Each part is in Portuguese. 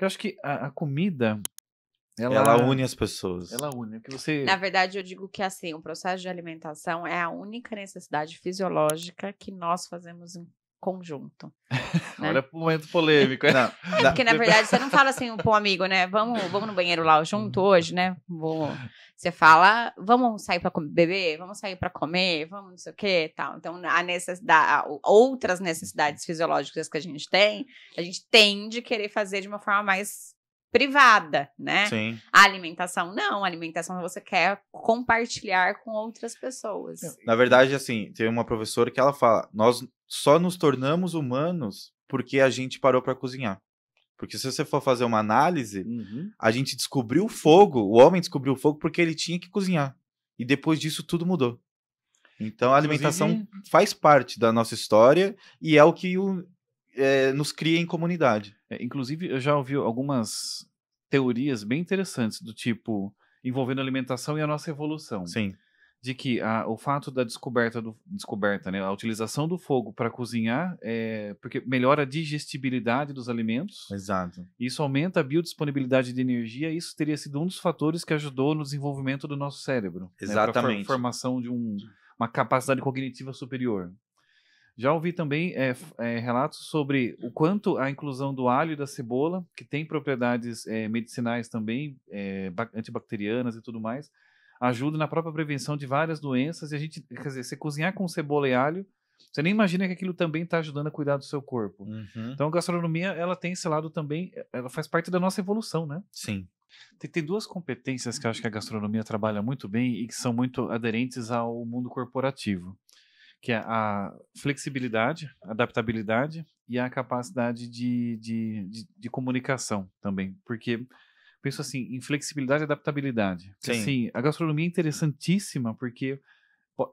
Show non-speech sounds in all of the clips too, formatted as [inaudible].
Eu acho que a, a comida. Ela, ela, une as pessoas. Ela une. Que você... Na verdade, eu digo que assim, o processo de alimentação é a única necessidade fisiológica que nós fazemos em conjunto. [laughs] Né? Olha o momento polêmico. Não, [laughs] não. Porque, na verdade, você não fala assim pro amigo, né? Vamos, vamos no banheiro lá junto hum. hoje, né? Vou... [laughs] Você fala, vamos sair para beber, vamos sair para comer, vamos não sei o que tal. Então, a necessidade, outras necessidades fisiológicas que a gente tem, a gente tende a querer fazer de uma forma mais privada, né? Sim. A alimentação não, a alimentação você quer compartilhar com outras pessoas. Na verdade, assim, tem uma professora que ela fala: "Nós só nos tornamos humanos porque a gente parou para cozinhar". Porque se você for fazer uma análise, uhum. a gente descobriu o fogo, o homem descobriu o fogo porque ele tinha que cozinhar. E depois disso tudo mudou. Então a alimentação Inclusive... faz parte da nossa história e é o que o, é, nos cria em comunidade. É, inclusive, eu já ouvi algumas teorias bem interessantes do tipo envolvendo alimentação e a nossa evolução. Sim. De que a, o fato da descoberta, do, descoberta né, a utilização do fogo para cozinhar, é, porque melhora a digestibilidade dos alimentos. Exato. Isso aumenta a biodisponibilidade de energia. E isso teria sido um dos fatores que ajudou no desenvolvimento do nosso cérebro. Né, Exatamente. Né, para a formação de um, uma capacidade cognitiva superior. Já ouvi também é, é, relatos sobre o quanto a inclusão do alho e da cebola, que tem propriedades é, medicinais também, antibacterianas e tudo mais, ajuda na própria prevenção de várias doenças. E a gente, quer dizer, você cozinhar com cebola e alho, você nem imagina que aquilo também está ajudando a cuidar do seu corpo. Uhum. Então, a gastronomia, ela tem esse lado também, ela faz parte da nossa evolução, né? Sim. Tem, tem, duas competências que eu acho que a gastronomia trabalha muito bem e que são muito aderentes ao mundo corporativo que é a flexibilidade, adaptabilidade e a capacidade de, de, de, de comunicação também. Porque penso assim, em flexibilidade e adaptabilidade. Sim. Assim, a gastronomia é interessantíssima porque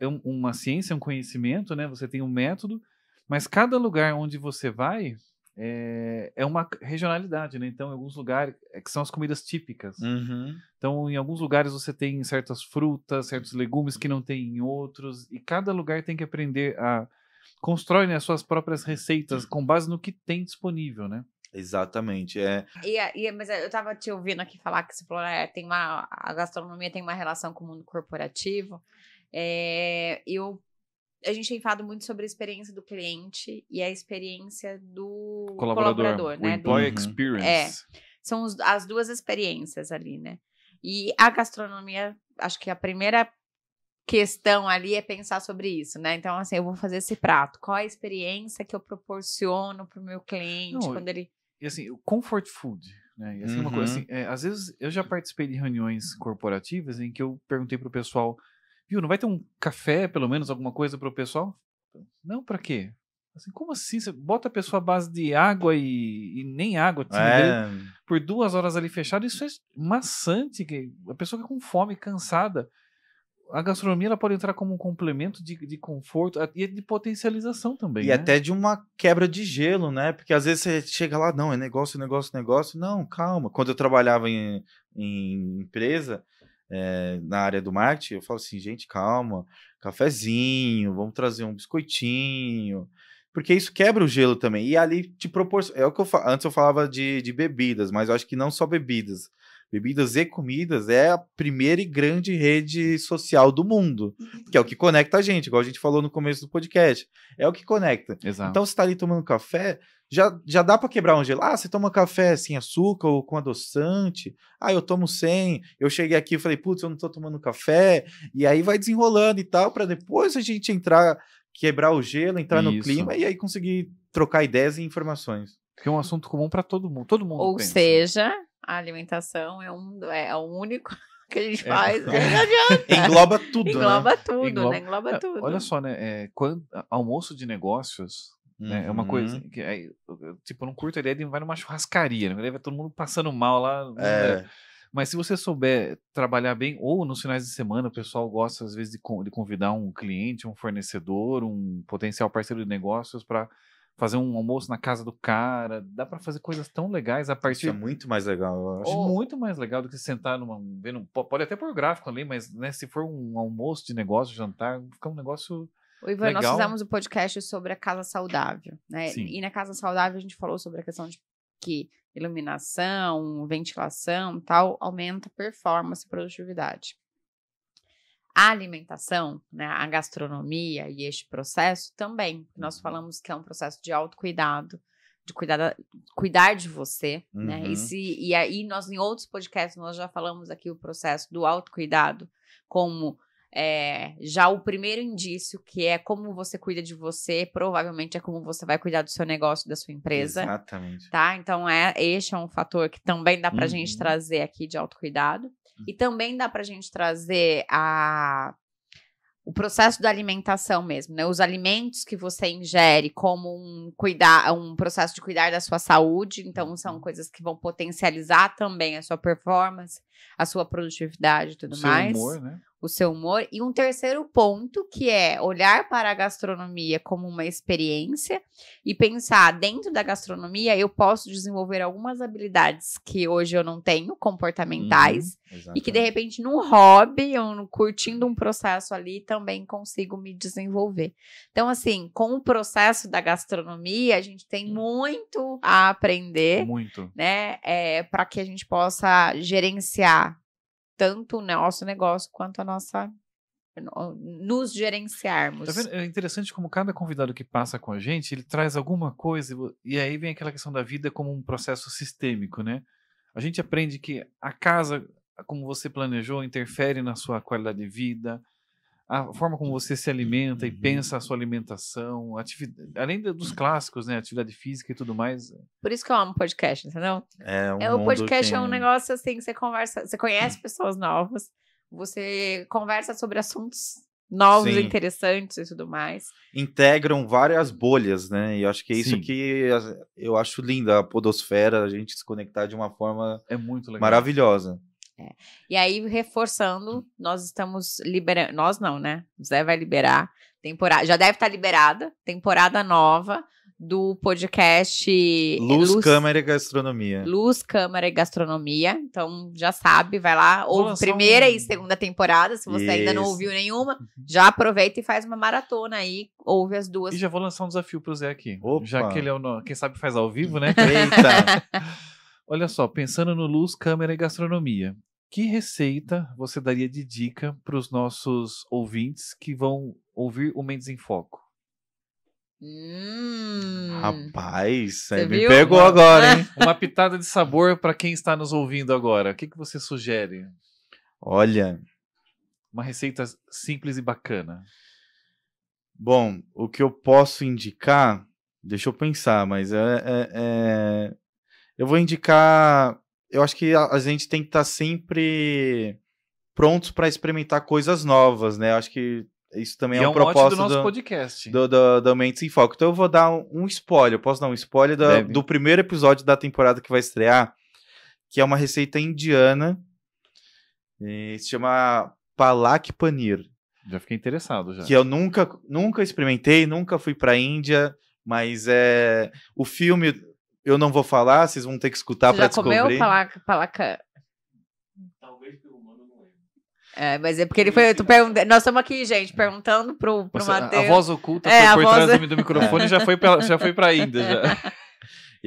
é uma ciência, é um conhecimento, né? Você tem um método, mas cada lugar onde você vai, é, é uma regionalidade, né? Então, em alguns lugares, é que são as comidas típicas. Uhum. Então, em alguns lugares você tem certas frutas, certos legumes que não tem em outros, e cada lugar tem que aprender a constrói né, as suas próprias receitas com base no que tem disponível, né? Exatamente, é. E, é, e, é, mas eu estava te ouvindo aqui falar que você falou, né, tem uma, a gastronomia tem uma relação com o mundo corporativo. É, eu a gente tem falado muito sobre a experiência do cliente e a experiência do colaborador, colaborador né? Employee do, uhum. experience. É, são os, as duas experiências ali, né? E a gastronomia, acho que a primeira questão ali é pensar sobre isso, né? Então, assim, eu vou fazer esse prato. Qual é a experiência que eu proporciono para o meu cliente Não, quando ele. E assim, o comfort food, né? E assim, uhum. uma coisa uhum. assim, é, às vezes eu já participei de reuniões corporativas em que eu perguntei para o pessoal Viu, não vai ter um café, pelo menos, alguma coisa para o pessoal? Não, para quê? Assim, como assim? Você bota a pessoa à base de água e, e nem água é. por duas horas ali fechado, isso é maçante. Que a pessoa fica com fome, cansada. A gastronomia ela pode entrar como um complemento de, de conforto e é de potencialização também. E né? até de uma quebra de gelo, né? Porque às vezes você chega lá, não, é negócio, negócio, negócio. Não, calma. Quando eu trabalhava em, em empresa, é, na área do marketing, eu falo assim, gente, calma, cafezinho, vamos trazer um biscoitinho, porque isso quebra o gelo também. E ali te proporciona. É o que eu fa... antes eu falava de, de bebidas, mas eu acho que não só bebidas. Bebidas e comidas é a primeira e grande rede social do mundo, uhum. que é o que conecta a gente, igual a gente falou no começo do podcast. É o que conecta. Exato. Então, você está ali tomando café, já, já dá para quebrar um gelo. Ah, você toma café sem açúcar ou com adoçante? Ah, eu tomo sem. Eu cheguei aqui e falei, putz, eu não tô tomando café. E aí vai desenrolando e tal, para depois a gente entrar, quebrar o gelo, entrar Isso. no clima e aí conseguir trocar ideias e informações. Porque é um assunto comum para todo mundo. Todo mundo. Ou pensa. seja, a alimentação é um é o único [laughs] que a gente é. faz. É. [laughs] Engloba tudo. Engloba né? tudo, Engloba... né? Engloba tudo. Né? É, olha só, né? É, quando, almoço de negócios né? É uma coisa uhum. que, é, tipo, eu não curto a ideia de ir numa churrascaria, né? vai todo mundo passando mal lá. Né. É. Né? Mas se você souber trabalhar bem, ou nos finais de semana, o pessoal gosta às vezes de, de convidar um cliente, um fornecedor, um potencial parceiro de negócios para fazer um almoço na casa do cara. Dá para fazer coisas tão legais a partir. Isso é muito mais legal, eu acho. muito mais legal do que sentar numa. Vendo, pode até pôr gráfico ali, mas né, se for um almoço de negócio, jantar, fica um negócio o Ivan, Legal. nós fizemos um podcast sobre a casa saudável, né? Sim. E na casa saudável a gente falou sobre a questão de que iluminação, ventilação, tal, aumenta performance e produtividade. A alimentação, né, a gastronomia e este processo também, nós uhum. falamos que é um processo de autocuidado, de cuidar, da, cuidar de você, uhum. né? E, uhum. se, e aí nós em outros podcasts nós já falamos aqui o processo do autocuidado como é, já o primeiro indício, que é como você cuida de você, provavelmente é como você vai cuidar do seu negócio, da sua empresa. Exatamente. Tá? Então, é, este é um fator que também dá pra uhum. gente trazer aqui de autocuidado. Uhum. E também dá pra gente trazer a o processo da alimentação mesmo, né? Os alimentos que você ingere como um cuidar, um processo de cuidar da sua saúde, então são uhum. coisas que vão potencializar também a sua performance, a sua produtividade e tudo o mais. humor, né? o seu humor. E um terceiro ponto, que é olhar para a gastronomia como uma experiência e pensar, dentro da gastronomia, eu posso desenvolver algumas habilidades que hoje eu não tenho, comportamentais, hum, e que de repente no hobby ou no, curtindo um processo ali também consigo me desenvolver. Então, assim, com o processo da gastronomia, a gente tem hum. muito a aprender. Muito. Né, é, para que a gente possa gerenciar tanto o nosso negócio quanto a nossa nos gerenciarmos. Tá é interessante como cada convidado que passa com a gente, ele traz alguma coisa e aí vem aquela questão da vida como um processo sistêmico, né? A gente aprende que a casa, como você planejou, interfere na sua qualidade de vida, a forma como você se alimenta e uhum. pensa a sua alimentação, atividade além dos clássicos, né? Atividade física e tudo mais. É. Por isso que eu amo podcast, entendeu? É, um é o podcast tem... é um negócio assim que você conversa, você conhece [clears throat] pessoas novas, você conversa sobre assuntos novos, Sim. interessantes e tudo mais. Integram várias bolhas, né? E eu acho que é isso Sim. que eu acho linda a podosfera, a gente se conectar de uma forma é muito legal. maravilhosa. É. E aí, reforçando, nós estamos liberando. Nós não, né? O Zé vai liberar. Temporada, já deve estar liberada, temporada nova do podcast eh, Luz, Luz, Câmara e Gastronomia. Luz, Câmara e Gastronomia. Então, já sabe, vai lá. Houve primeira um... e segunda temporada. Se você Isso. ainda não ouviu nenhuma, uhum. já aproveita e faz uma maratona aí. Ouve as duas. E já vou lançar um desafio pro Zé aqui. Opa. Já que ele é o. No... Quem sabe faz ao vivo, né? Eita! [laughs] Olha só, pensando no Luz, Câmara e Gastronomia que receita você daria de dica para os nossos ouvintes que vão ouvir o Mendes em Foco? Hum, Rapaz, aí me viu? pegou agora, hein? [laughs] Uma pitada de sabor para quem está nos ouvindo agora. O que, que você sugere? Olha. Uma receita simples e bacana. Bom, o que eu posso indicar. Deixa eu pensar, mas é, é, é... eu vou indicar eu acho que a, a gente tem que estar tá sempre prontos para experimentar coisas novas, né? Eu acho que isso também e é um, proposta é um propósito do nosso do, podcast. Do, do, do Mentes em Foco. Então eu vou dar um, um spoiler, eu posso dar um spoiler do primeiro episódio da temporada que vai estrear, que é uma receita indiana, e eh, se chama Palak Panir. Já fiquei interessado já. Que eu nunca, nunca experimentei, nunca fui para a Índia, mas é o filme eu não vou falar, vocês vão ter que escutar para descobrir. Já comeu palaca, Talvez pelo nome não é. É, mas é porque ele foi. Tu pergunta, nós estamos aqui, gente, perguntando pro, pro Matheus. A, voz oculta é, por, por voz... trás do é microfone e já foi pra, já foi para ainda já. [laughs]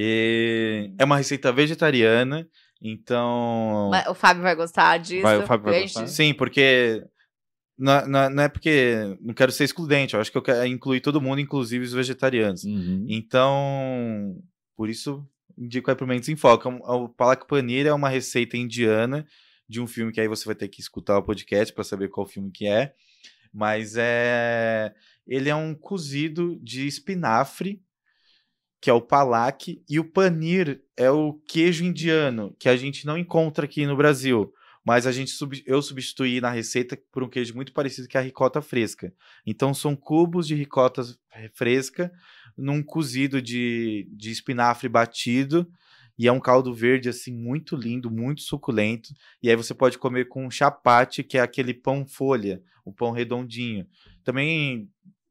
E é uma receita vegetariana, então. Mas o Fábio vai gostar disso. Vai, o Fábio vai gostar. Sim, porque não, não, é porque não quero ser excludente, eu acho que eu quero incluir todo mundo, inclusive os vegetarianos. Uhum. Então, por isso, indico Mendes em Foco. É é o Palak Paneer é uma receita indiana de um filme que aí você vai ter que escutar o podcast para saber qual filme que é. Mas é ele é um cozido de espinafre, que é o palak, e o panir é o queijo indiano, que a gente não encontra aqui no Brasil. Mas a gente sub... eu substituí na receita por um queijo muito parecido que é a ricota fresca. Então são cubos de ricota eh, fresca num cozido de, de espinafre batido. E é um caldo verde, assim, muito lindo, muito suculento. E aí você pode comer com chapate, que é aquele pão folha, o pão redondinho. Também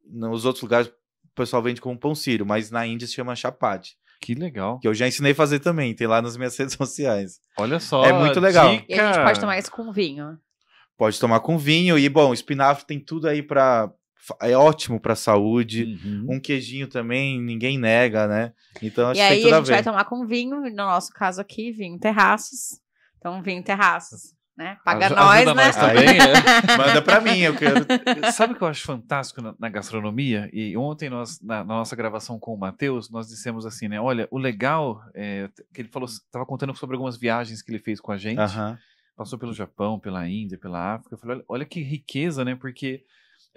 nos outros lugares o pessoal vende como pão sírio, mas na Índia se chama chapate. Que legal. Que eu já ensinei a fazer também, tem lá nas minhas [laughs] redes sociais. Olha só. É muito legal. Dica. E a gente pode tomar isso com vinho. Pode tomar com vinho e bom, espinafre tem tudo aí para é ótimo para a saúde. Uhum. Um queijinho também, ninguém nega, né? Então acho e que aí, tem tudo a, a gente vai tomar com vinho, no nosso caso aqui, vinho terraços. Então, vinho terraços. Né? Paga Aj nós, né? Nós também, é. [laughs] Manda para mim, eu quero. Sabe o que eu acho fantástico na, na gastronomia? E ontem nós, na, na nossa gravação com o Matheus, nós dissemos assim, né? Olha, o legal é, que ele falou, estava contando sobre algumas viagens que ele fez com a gente. Passou pelo Japão, pela Índia, pela África. Eu falei, olha, olha que riqueza, né? Porque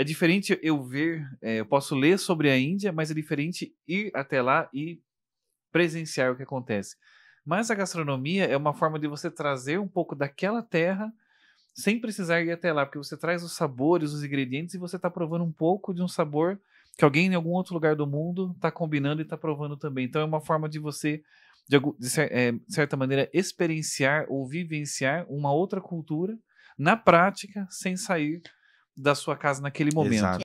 é diferente eu ver, é, eu posso ler sobre a Índia, mas é diferente ir até lá e presenciar o que acontece. Mas a gastronomia é uma forma de você trazer um pouco daquela terra sem precisar ir até lá, porque você traz os sabores, os ingredientes e você está provando um pouco de um sabor que alguém em algum outro lugar do mundo está combinando e está provando também. Então é uma forma de você, de, de, eh, de, certa maneira, experienciar ou vivenciar uma outra cultura na prática sem sair da sua casa naquele momento. Exato.